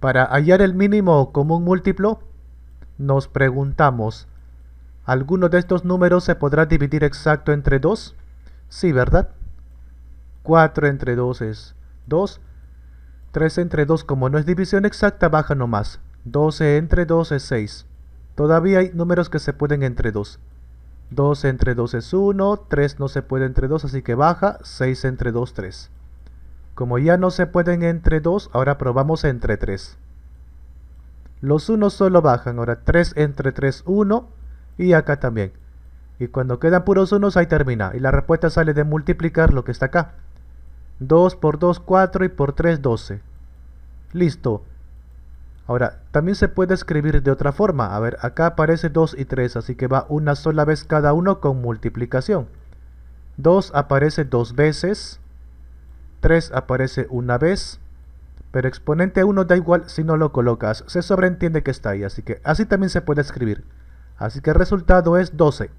Para hallar el mínimo común múltiplo, nos preguntamos, ¿alguno de estos números se podrá dividir exacto entre 2? Sí, ¿verdad? 4 entre 2 es 2. 3 entre 2, como no es división exacta, baja nomás. 12 entre 2 es 6. Todavía hay números que se pueden entre 2. 2 entre 2 es 1, 3 no se puede entre 2, así que baja, 6 entre 2, 3. Como ya no se pueden entre 2, ahora probamos entre 3. Los unos solo bajan, ahora 3 entre 3, 1 y acá también. Y cuando quedan puros unos ahí termina. Y la respuesta sale de multiplicar lo que está acá. 2 por 2, 4 y por 3, 12. Listo. Ahora, también se puede escribir de otra forma. A ver, acá aparece 2 y 3, así que va una sola vez cada uno con multiplicación. 2 aparece dos veces. 3 aparece una vez, pero exponente 1 da igual si no lo colocas, se sobreentiende que está ahí, así que así también se puede escribir. Así que el resultado es 12.